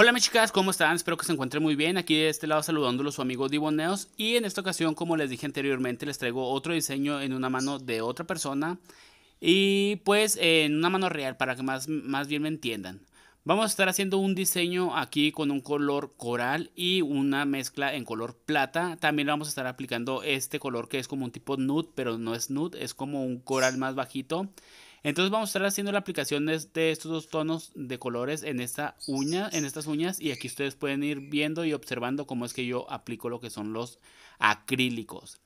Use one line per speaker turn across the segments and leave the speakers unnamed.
Hola mis chicas, ¿cómo están? Espero que se encuentren muy bien. Aquí de este lado saludándolos su amigo Diboneos. Y en esta ocasión, como les dije anteriormente, les traigo otro diseño en una mano de otra persona. Y pues en una mano real, para que más, más bien me entiendan. Vamos a estar haciendo un diseño aquí con un color coral y una mezcla en color plata. También vamos a estar aplicando este color que es como un tipo nude, pero no es nude, es como un coral más bajito. Entonces vamos a estar haciendo la aplicación de, estos dos tonos de colores en esta uña, en estas uñas y aquí ustedes pueden ir viendo y observando cómo es que yo aplico lo que son los acrílicos.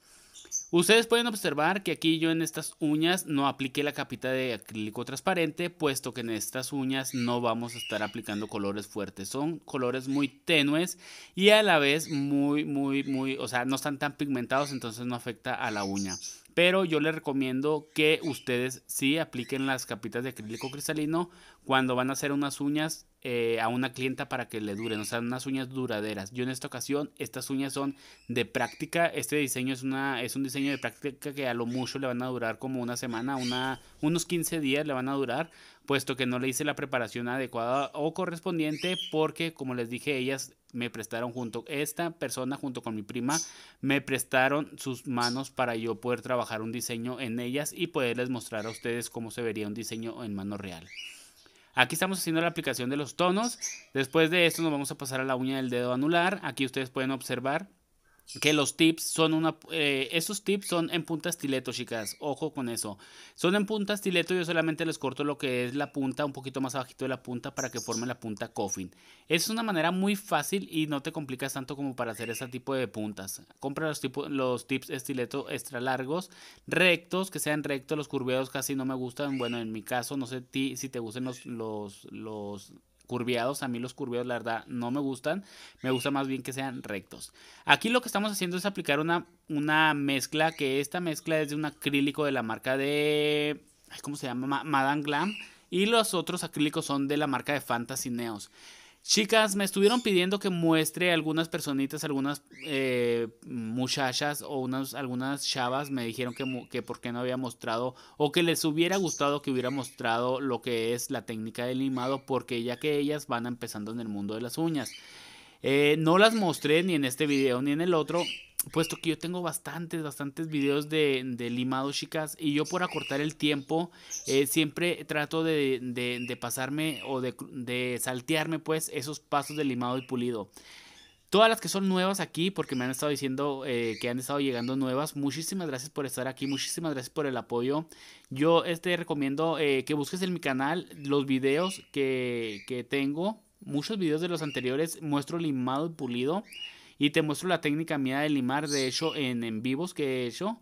Ustedes pueden observar que aquí yo en estas uñas no apliqué la capita de acrílico transparente, puesto que en estas uñas no vamos a estar aplicando colores fuertes. Son colores muy tenues y a la vez muy, muy, muy, o sea, no están tan pigmentados, entonces no afecta a la uña. Pero yo les recomiendo que ustedes sí apliquen las capitas de acrílico cristalino cuando van a hacer unas uñas eh, a una clienta para que le duren, o sea, unas uñas duraderas. Yo en esta ocasión, estas uñas son de práctica, este diseño es, una, es un diseño de práctica que a lo mucho le van a durar como una semana, una, unos 15 días le van a durar, puesto que no le hice la preparación adecuada o correspondiente, porque como les dije, ellas me prestaron junto, esta persona junto con mi prima, me prestaron sus manos para yo poder trabajar un diseño en ellas y poderles mostrar a ustedes cómo se vería un diseño en mano real. Aquí estamos haciendo la aplicación de los tonos. Después de esto nos vamos a pasar a la uña del dedo anular. Aquí ustedes pueden observar que los tips son una... Eh, esos tips son en punta estileto, chicas. Ojo con eso. Son en punta estileto. Yo solamente les corto lo que es la punta, un poquito más abajito de la punta para que forme la punta coffin. Es una manera muy fácil y no te complicas tanto como para hacer ese tipo de puntas. Compra los, los tips estileto extra largos, rectos, que sean rectos. Los curveados casi no me gustan. Bueno, en mi caso, no sé ti, si te gustan los, los curviados. A mí los curviados, la verdad, no me gustan. Me gusta más bien que sean rectos. Aquí lo que estamos haciendo es aplicar una, una mezcla, que esta mezcla es de un acrílico de la marca de... ¿Cómo se llama? Madame Glam. Y los otros acrílicos son de la marca de Fantasy Neos. Chicas, me estuvieron pidiendo que muestre algunas personitas, algunas eh, muchachas o unas, algunas chavas me dijeron que, por qué no había mostrado o que les hubiera gustado que hubiera mostrado lo que es la técnica de limado porque ya que ellas van empezando en el mundo de las uñas. Eh, no las mostré ni en este video ni en el otro, puesto que yo tengo bastantes, bastantes videos de, limado, chicas, y yo por acortar el tiempo, eh, siempre trato de, pasarme o de, saltearme, pues, esos pasos de limado y pulido. Todas las que son nuevas aquí, porque me han estado diciendo eh, que han estado llegando nuevas, muchísimas gracias por estar aquí, muchísimas gracias por el apoyo. Yo este, recomiendo eh, que busques en mi canal los videos que, que tengo, muchos videos de los anteriores, muestro limado y pulido. Y te muestro la técnica mía de limar, de hecho, en, en vivos que he hecho.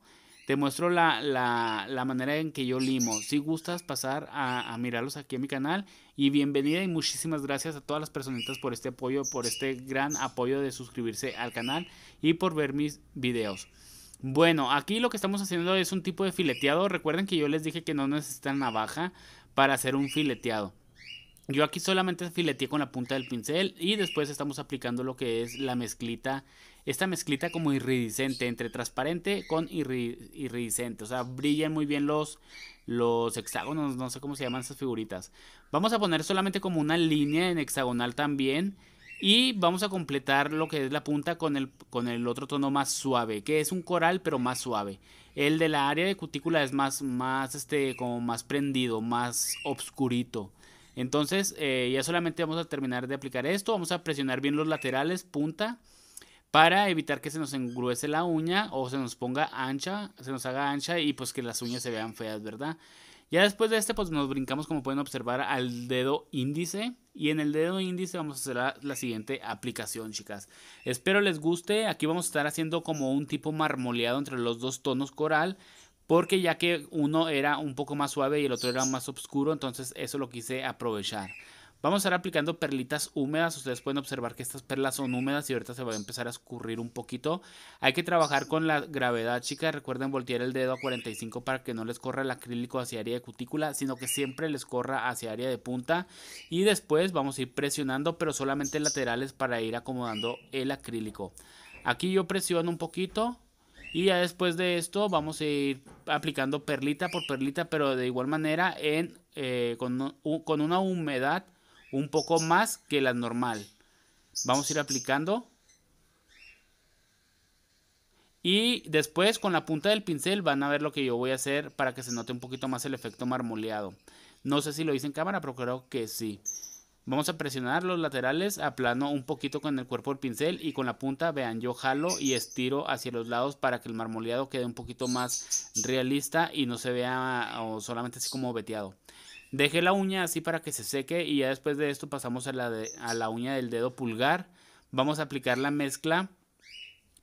Te muestro la, la, manera en que yo limo. Si gustas pasar a, a, mirarlos aquí en mi canal. Y bienvenida y muchísimas gracias a todas las personitas por este apoyo, por este gran apoyo de suscribirse al canal y por ver mis videos. Bueno, aquí lo que estamos haciendo es un tipo de fileteado. Recuerden que yo les dije que no necesitan navaja para hacer un fileteado. Yo aquí solamente fileteé con la punta del pincel y después estamos aplicando lo que es la mezclita, esta mezclita como iridiscente, entre transparente con iridiscente, o sea, brillan muy bien los, los hexágonos, no sé cómo se llaman esas figuritas. Vamos a poner solamente como una línea en hexagonal también y vamos a completar lo que es la punta con el, con el otro tono más suave, que es un coral pero más suave. El de la área de cutícula es más, más, este, como más prendido, más obscurito. Entonces eh, ya solamente vamos a terminar de aplicar esto. Vamos a presionar bien los laterales, punta, para evitar que se nos engruese la uña o se nos ponga ancha, se nos haga ancha y pues que las uñas se vean feas, ¿verdad? Ya después de este pues nos brincamos como pueden observar al dedo índice y en el dedo índice vamos a hacer la siguiente aplicación chicas. Espero les guste, aquí vamos a estar haciendo como un tipo marmoleado entre los dos tonos coral porque ya que uno era un poco más suave y el otro era más oscuro, entonces eso lo quise aprovechar. Vamos a estar aplicando perlitas húmedas. Ustedes pueden observar que estas perlas son húmedas y ahorita se va a empezar a escurrir un poquito. Hay que trabajar con la gravedad, chicas. Recuerden voltear el dedo a 45 para que no les corra el acrílico hacia área de cutícula, sino que siempre les corra hacia área de punta. Y después vamos a ir presionando, pero solamente laterales para ir acomodando el acrílico. Aquí yo presiono un poquito y ya después de esto vamos a ir aplicando perlita por perlita, pero de igual manera en, eh, con, con una humedad un poco más que la normal. Vamos a ir aplicando. Y después con la punta del pincel van a ver lo que yo voy a hacer para que se note un poquito más el efecto marmoleado. No sé si lo hice en cámara, pero creo que sí. Vamos a presionar los laterales, aplano un poquito con el cuerpo del pincel y con la punta, vean, yo jalo y estiro hacia los lados para que el marmoleado quede un poquito más realista y no se vea solamente así como veteado. Dejé la uña así para que se seque y ya después de esto pasamos a la, a la uña del dedo pulgar. Vamos a aplicar la mezcla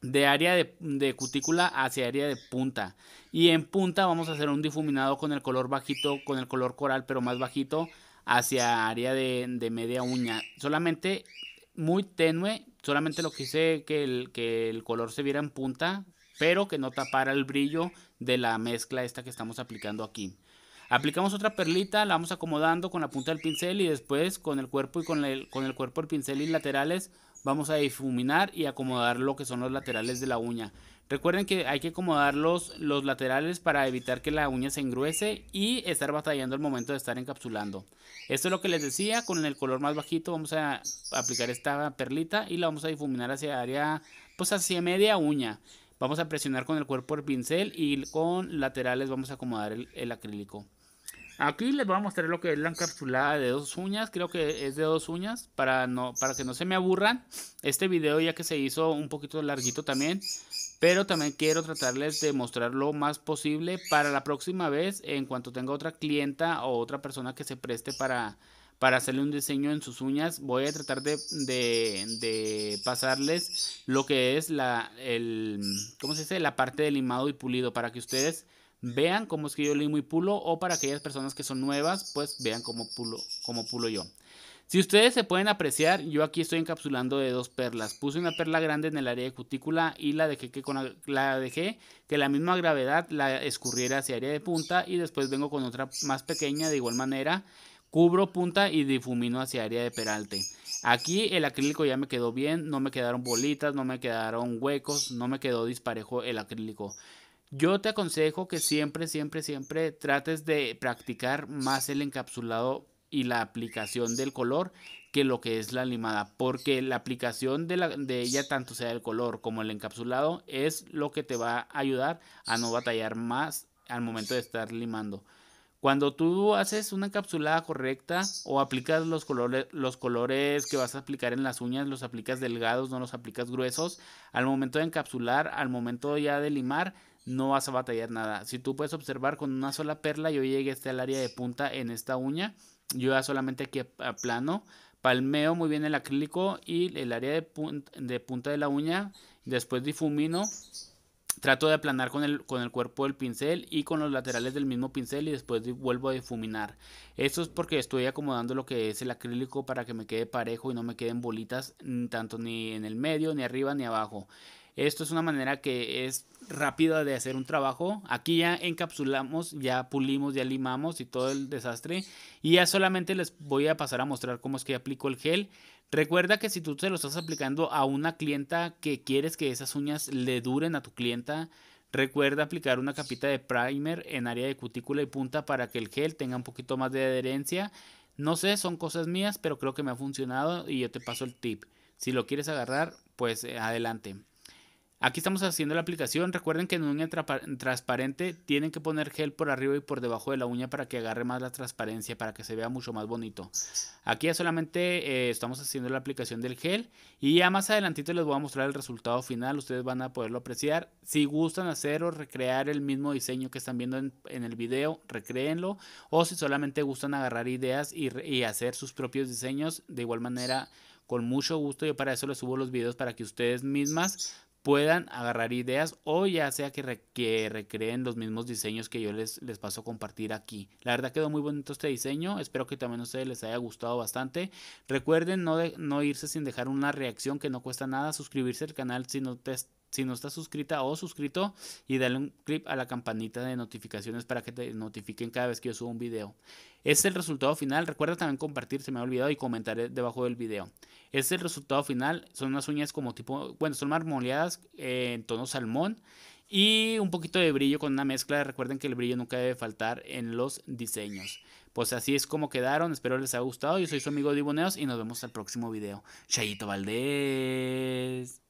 de área de, de, cutícula hacia área de punta. Y en punta vamos a hacer un difuminado con el color bajito, con el color coral, pero más bajito, hacia área de, media uña. Solamente muy tenue, solamente lo quise que el, que el color se viera en punta, pero que no tapara el brillo de la mezcla esta que estamos aplicando aquí. Aplicamos otra perlita, la vamos acomodando con la punta del pincel y después con el cuerpo y con el, con el cuerpo del pincel y laterales vamos a difuminar y acomodar lo que son los laterales de la uña. Recuerden que hay que acomodar los, los laterales para evitar que la uña se engruese y estar batallando al momento de estar encapsulando. Esto es lo que les decía, con el color más bajito vamos a aplicar esta perlita y la vamos a difuminar hacia área, pues hacia media uña. Vamos a presionar con el cuerpo el pincel y con laterales vamos a acomodar el, acrílico. Aquí les voy a mostrar lo que es la encapsulada de dos uñas, creo que es de dos uñas, para, no, para que no se me aburran. Este video ya que se hizo un poquito larguito también, pero también quiero tratarles de mostrar lo más posible para la próxima vez en cuanto tenga otra clienta o otra persona que se preste para, para hacerle un diseño en sus uñas voy a tratar de, pasarles lo que es la, ¿cómo se dice? la parte de limado y pulido para que ustedes vean cómo es que yo limo y pulo o para aquellas personas que son nuevas pues vean cómo pulo, cómo pulo yo. Si ustedes se pueden apreciar, yo aquí estoy encapsulando de dos perlas. Puse una perla grande en el área de cutícula y la dejé que, con la, dejé que la misma gravedad la escurriera hacia área de punta y después vengo con otra más pequeña de igual manera. Cubro punta y difumino hacia área de peralte. Aquí el acrílico ya me quedó bien, no me quedaron bolitas, no me quedaron huecos, no me quedó disparejo el acrílico. Yo te aconsejo que siempre, siempre, siempre trates de practicar más el encapsulado y la aplicación del color que lo que es la limada, porque la aplicación de, ella, tanto sea el color como el encapsulado, es lo que te va a ayudar a no batallar más al momento de estar limando. Cuando tú haces una encapsulada correcta o aplicas los colores, los colores que vas a aplicar en las uñas, los aplicas delgados, no los aplicas gruesos, al momento de encapsular, al momento ya de limar, no vas a batallar nada. Si tú puedes observar con una sola perla, yo llegué hasta el área de punta en esta uña yo ya solamente aquí aplano, palmeo muy bien el acrílico y el área de, de punta de la uña, después difumino trato de aplanar con el, con el cuerpo del pincel y con los laterales del mismo pincel y después vuelvo a difuminar. Esto es porque estoy acomodando lo que es el acrílico para que me quede parejo y no me queden bolitas tanto ni en el medio, ni arriba, ni abajo. Esto es una manera que es rápida de hacer un trabajo. Aquí ya encapsulamos, ya pulimos, ya limamos y todo el desastre. Y ya solamente les voy a pasar a mostrar cómo es que aplico el gel. Recuerda que si tú se lo estás aplicando a una clienta que quieres que esas uñas le duren a tu clienta, recuerda aplicar una capita de primer en área de cutícula y punta para que el gel tenga un poquito más de adherencia. No sé, son cosas mías, pero creo que me ha funcionado y yo te paso el tip. Si lo quieres agarrar, pues eh, adelante. Aquí estamos haciendo la aplicación. Recuerden que en uña transparente tienen que poner gel por arriba y por debajo de la uña para que agarre más la transparencia, para que se vea mucho más bonito. Aquí solamente eh, estamos haciendo la aplicación del gel y ya más adelantito les voy a mostrar el resultado final. Ustedes van a poderlo apreciar. Si gustan hacer o recrear el mismo diseño que están viendo en, el video, recréenlo. O si solamente gustan agarrar ideas y hacer sus propios diseños, de igual manera con mucho gusto. Yo para eso les subo los videos para que ustedes mismas puedan agarrar ideas o ya sea que, recreen los mismos diseños que yo les, les paso a compartir aquí. La verdad quedó muy bonito este diseño, espero que también a ustedes les haya gustado bastante. Recuerden no, no irse sin dejar una reacción que no cuesta nada, suscribirse al canal si no te si no estás suscrita o suscrito y dale un clip a la campanita de notificaciones para que te notifiquen cada vez que yo subo un video. Este es el resultado final. Recuerda también compartir, se me ha olvidado, y comentar debajo del video. Este es el resultado final. Son unas uñas como tipo, bueno, son marmoleadas eh, en tono salmón y un poquito de brillo con una mezcla. Recuerden que el brillo nunca debe faltar en los diseños. Pues así es como quedaron. Espero les haya gustado. Yo soy su amigo Diboneos y nos vemos al próximo video. Chayito Valdés.